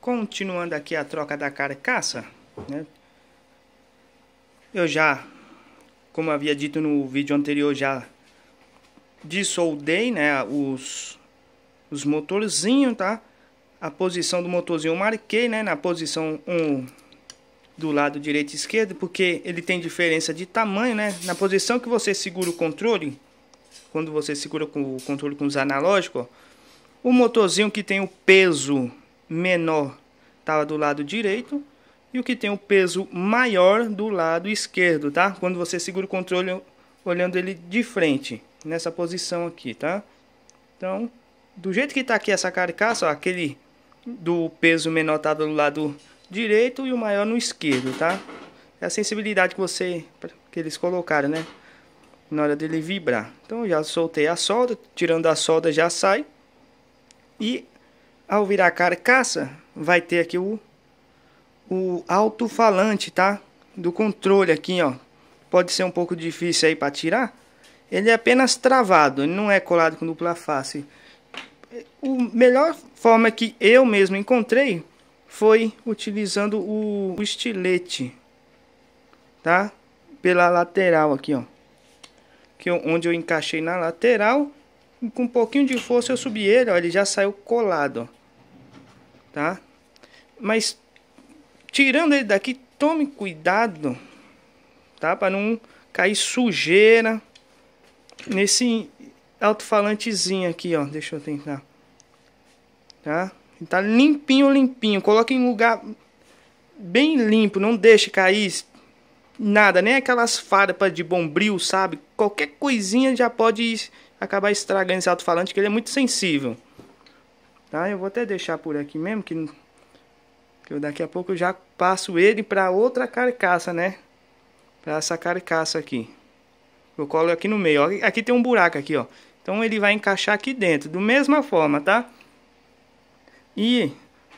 Continuando aqui a troca da carcaça, né? Eu já, como havia dito no vídeo anterior, já dissoldei, né, os, os motorzinhos, tá? A posição do motorzinho eu marquei, né, na posição 1 do lado direito e esquerdo, porque ele tem diferença de tamanho, né? Na posição que você segura o controle, quando você segura o controle com os analógicos, ó, o motorzinho que tem o peso menor estava do lado direito e o que tem o peso maior do lado esquerdo, tá? Quando você segura o controle olhando ele de frente, nessa posição aqui, tá? Então, do jeito que está aqui essa carcaça, ó, aquele do peso menor está do lado direito e o maior no esquerdo, tá? É a sensibilidade que você que eles colocaram, né? Na hora dele vibrar. Então, já soltei a solda, tirando a solda já sai. E ao virar a carcaça, vai ter aqui o, o alto-falante, tá? Do controle aqui, ó. Pode ser um pouco difícil aí para tirar. Ele é apenas travado, ele não é colado com dupla face. A melhor forma que eu mesmo encontrei foi utilizando o, o estilete, tá? Pela lateral aqui, ó. Que eu, onde eu encaixei na lateral, com um pouquinho de força eu subi ele, ó, ele já saiu colado, ó tá? Mas tirando ele daqui, tome cuidado, tá? Para não cair sujeira nesse alto-falantezinho aqui, ó. Deixa eu tentar. Tá? Tá limpinho, limpinho. Coloque em lugar bem limpo, não deixe cair nada, nem aquelas farpas de bombril, sabe? Qualquer coisinha já pode acabar estragando esse alto-falante, que ele é muito sensível. Tá? Eu vou até deixar por aqui mesmo, que, que eu daqui a pouco eu já passo ele para outra carcaça, né? Para essa carcaça aqui. Eu colo aqui no meio, ó. Aqui tem um buraco aqui, ó. Então ele vai encaixar aqui dentro, do mesma forma, tá? E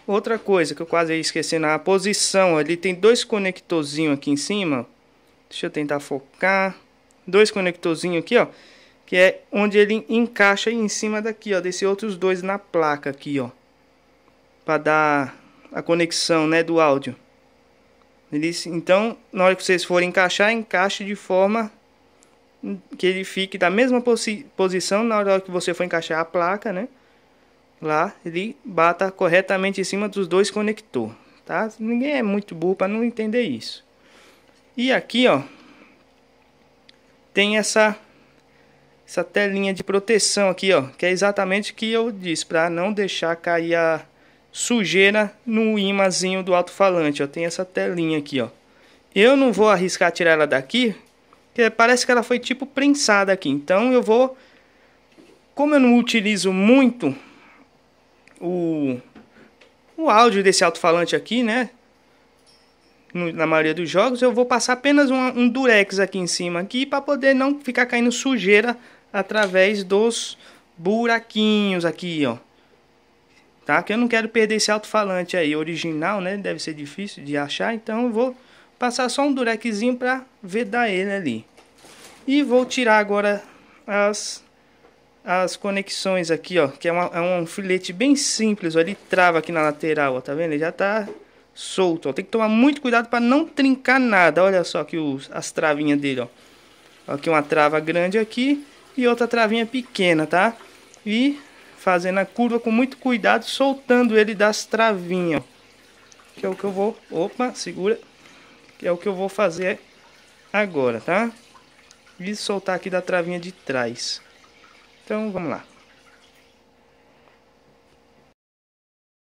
outra coisa que eu quase ia esquecendo, a posição, ele tem dois conectorzinhos aqui em cima. Deixa eu tentar focar. Dois conectorzinhos aqui, ó que é onde ele encaixa em cima daqui, ó, desses outros dois na placa aqui, ó, para dar a conexão, né, do áudio. Ele, então, na hora que vocês forem encaixar, encaixe de forma que ele fique da mesma posi posição na hora que você for encaixar a placa, né? Lá, ele bata corretamente em cima dos dois conectores, tá? Ninguém é muito burro para não entender isso. E aqui, ó, tem essa essa telinha de proteção aqui, ó, que é exatamente o que eu disse, para não deixar cair a sujeira no imãzinho do alto-falante, ó, tem essa telinha aqui, ó. Eu não vou arriscar tirar ela daqui, porque parece que ela foi tipo prensada aqui, então eu vou, como eu não utilizo muito o, o áudio desse alto-falante aqui, né, na maioria dos jogos, eu vou passar apenas um, um durex aqui em cima aqui para poder não ficar caindo sujeira através dos buraquinhos aqui, ó. Tá? Que eu não quero perder esse alto-falante aí original, né? Deve ser difícil de achar, então eu vou passar só um durequezinho para vedar ele ali. E vou tirar agora as as conexões aqui, ó, que é, uma, é um filete bem simples, ó, ele trava aqui na lateral, ó, tá vendo? Ele já tá solto, ó, tem que tomar muito cuidado para não trincar nada, olha só aqui os, as travinhas dele, ó. Aqui uma trava grande aqui e outra travinha pequena, tá? E fazendo a curva com muito cuidado, soltando ele das travinhas, que é o que eu vou... Opa, segura! Que é o que eu vou fazer agora, tá? E soltar aqui da travinha de trás. Então, vamos lá.